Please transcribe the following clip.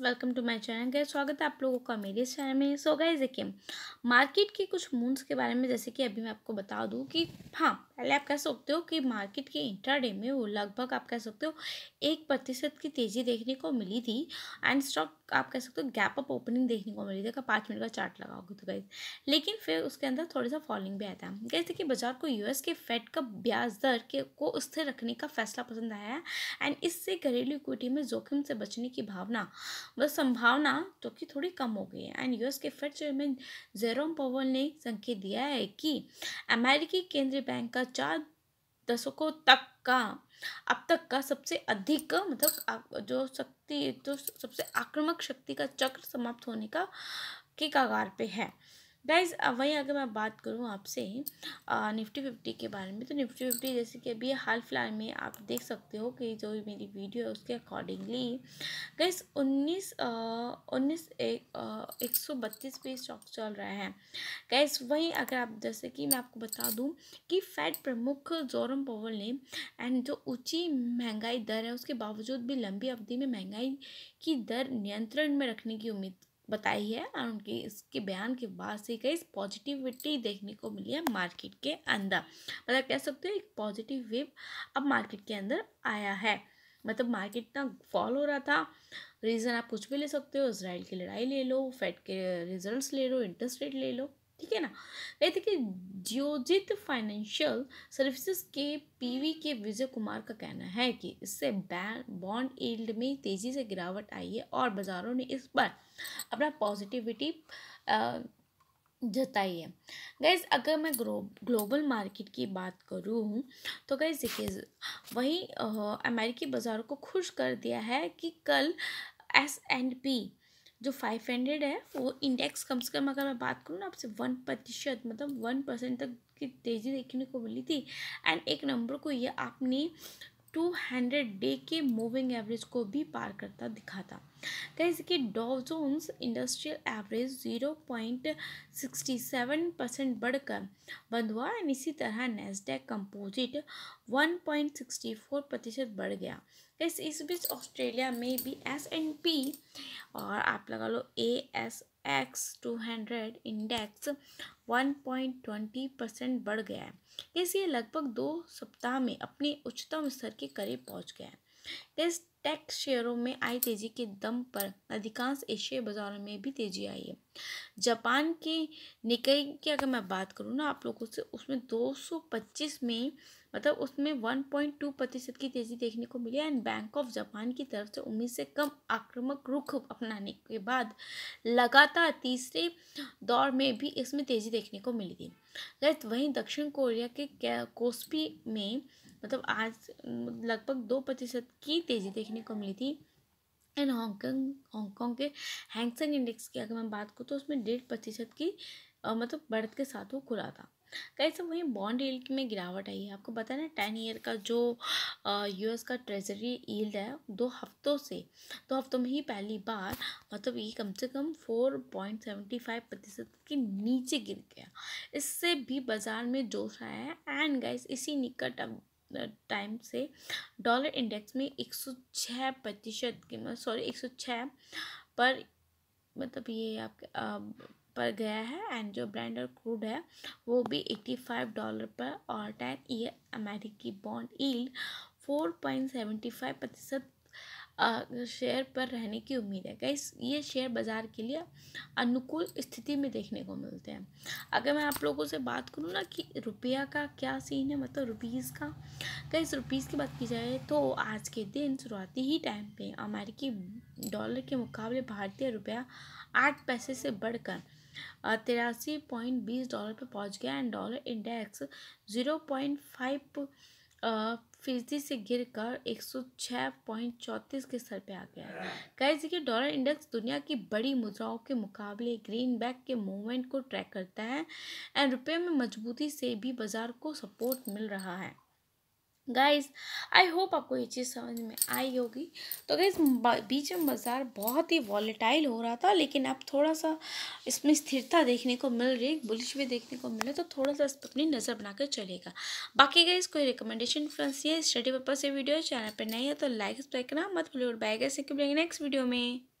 welcome to my channel guys स्वागत है आप लोगों का मेरे इस चैनल में सो गाइस देखिए मार्केट के कुछ मूव्स के बारे में जैसे कि अभी मैं आपको बता दूं कि हाँ पहले आप कह सकते हो कि मार्केट के इंटरडे में वो लगभग आप कह सकते हो एक प्रतिशत की तेज़ी देखने को मिली थी एंड स्टॉक आप कह सकते हो गैप अप ओपनिंग देखने को मिली अगर पाँच मिनट का चार्ट लगाओगे तो गाइज लेकिन फिर उसके अंदर थोड़ा सा फॉलोइंग भी आता है गाइज देखिए बाजार को यूएस के फेड का ब्याज दर के को स्थिर रखने का फैसला पसंद आया है एंड इससे घरेलू इक्विटी में जोखिम से बचने की भावना व संभावना जो तो कि थोड़ी कम हो गई है एंड यूएस के फेड चेयरमैन जेरोम पवल ने संकेत दिया है कि अमेरिकी केंद्रीय बैंक का चार दशकों तक का अब तक का सबसे अधिक मतलब जो शक्ति जो सबसे आक्रामक शक्ति का चक्र समाप्त होने का के कगार पे है गाइज वहीं अगर मैं बात करूँ आपसे निफ्टी फिफ्टी के बारे में तो निफ्टी फिफ्टी जैसे कि अभी हाल फिलहाल में आप देख सकते हो कि जो मेरी वीडियो है उसके अकॉर्डिंगली गाइज उन्नीस उन्नीस एक सौ बत्तीस पे स्टॉक चल रहा है गाइज वहीं अगर आप जैसे कि मैं आपको बता दूँ कि फैट प्रमुख जोरम पवल ने एंड जो ऊँची महंगाई दर है उसके बावजूद भी लंबी अवधि में महंगाई की दर नियंत्रण में रखने की उम्मीद बताई है और उनकी इसके बयान के बाद से कई पॉजिटिविटी देखने को मिली है मार्केट के अंदर मतलब कह सकते हो एक पॉजिटिव वेव अब मार्केट के अंदर आया है मतलब मार्केट इतना फॉल हो रहा था रीज़न आप कुछ भी ले सकते हो इसराइल की लड़ाई ले लो फेड के रिजल्ट्स ले लो इंटरेस्ट रेट ले लो ठीक है ना कहे थे कि जियोजित फाइनेंशियल सर्विसेज के पीवी के विजय कुमार का कहना है कि इससे बॉन्ड ईल्ड में तेज़ी से गिरावट आई है और बाज़ारों ने इस पर अपना पॉजिटिविटी जताई है गैस अगर मैं ग्लोबल मार्केट की बात करूँ तो गैस देखिए वहीं अमेरिकी बाज़ारों को खुश कर दिया है कि कल एस एंड पी जो फाइव हंड्रेड है वो इंडेक्स कम से कम अगर मैं बात करूँ ना आपसे वन प्रतिशत मतलब वन परसेंट तक की तेज़ी देखने को मिली थी एंड एक नंबर को ये आपने टू हंड्रेड डे के मूविंग एवरेज को भी पार करता दिखा था गाइज कि Dow Jones industrial average zero point sixty seven percent बढ़कर बंद हुआ एंड इसी तरह Nasdaq composite one point sixty four प्रतिशत बढ़ गया इस इस बीच ऑस्ट्रेलिया में भी एस एंड पी और आप लगा लो A S X two hundred index one point twenty percent बढ़ गया है इसलिए लगभग दो सप्ताह में अपने उच्चतम स्तर के करीब पहुंच गया है इस टैक्स शेयरों में आई तेजी के दम पर अधिकांश एशियाई बाजारों में भी तेजी आई है जापान के निकाय की अगर मैं बात करूँ ना आप लोगों से उसमें 225 में मतलब उसमें 1.2 प्रतिशत की तेजी देखने को मिली एंड बैंक ऑफ जापान की तरफ से उम्मीद से कम आक्रामक रुख अपनाने के बाद लगातार तीसरे दौर में भी इसमें तेजी देखने को मिली थी गैस वहीं दक्षिण कोरिया के कोस्पी में मतलब आज लगभग दो प्रतिशत की तेजी देखने देखने को मिली थी एंड हांगकॉन्ग हांगकॉन्ग के हैंगसंग इंडेक्स की अगर मैं बात करूँ तो उसमें डेढ़ प्रतिशत की आ, मतलब बढ़त के साथ वो खुला था कैसे वहीं बॉन्ड यील्ड में गिरावट आई है आपको पता है ना टेन ईयर का जो यूएस का ट्रेजरी ईल्ड है दो हफ्तों से दो हफ्तों में ही पहली बार मतलब ये कम से कम फोर पॉइंट सेवेंटी फाइव प्रतिशत के नीचे गिर गया इससे भी बाजार में जोश आया है एंड गाइस इसी निकट अब टाइम से डॉलर इंडेक्स में एक सौ छः प्रतिशत कीमत सॉरी एक सौ छः पर मतलब ये आपके पर गया है एंड जो ब्रांडर क्रूड है वो भी एट्टी फाइव डॉलर पर और टेन ईयर अमेरिकी bond yield four point seventy five प्रतिशत शेयर पर रहने की उम्मीद है गाइस ये शेयर बाज़ार के लिए अनुकूल स्थिति में देखने को मिलते हैं अगर मैं आप लोगों से बात करूँ ना कि रुपया का क्या सीन है मतलब रुपीज़ का गाइस रुपीज़ की बात की जाए तो आज के दिन शुरुआती ही टाइम पे अमेरिकी डॉलर के मुकाबले भारतीय रुपया आठ पैसे से बढ़कर तिरासी पॉइंट बीस डॉलर पर पहुँच गया and dollar index zero point five फीसदी से कर एक सौ छः पॉइंट चौंतीस के स्तर पर आ गया है कह देखिए डॉलर इंडेक्स दुनिया की बड़ी मुद्राओं के मुकाबले ग्रीन बैक के मूवमेंट को ट्रैक करता है एंड रुपये में मजबूती से भी बाजार को सपोर्ट मिल रहा है गाइज आई होप आपको ये चीज़ समझ में आई होगी तो गाइज बीच में बाज़ार बहुत ही वॉलेटाइल हो रहा था लेकिन अब थोड़ा सा इसमें स्थिरता देखने को मिल रही बुलिश भी देखने को मिले तो थोड़ा सा इस पर अपनी नज़र बना कर चलेगा बाकी गाइज कोई रिकमेंडेशन फ्रेंड्स ये स्टडी पर्पज से वीडियो चैनल पर नहीं है तो लाइक करना मत भूलिए और बाय गए नेक्स्ट वीडियो में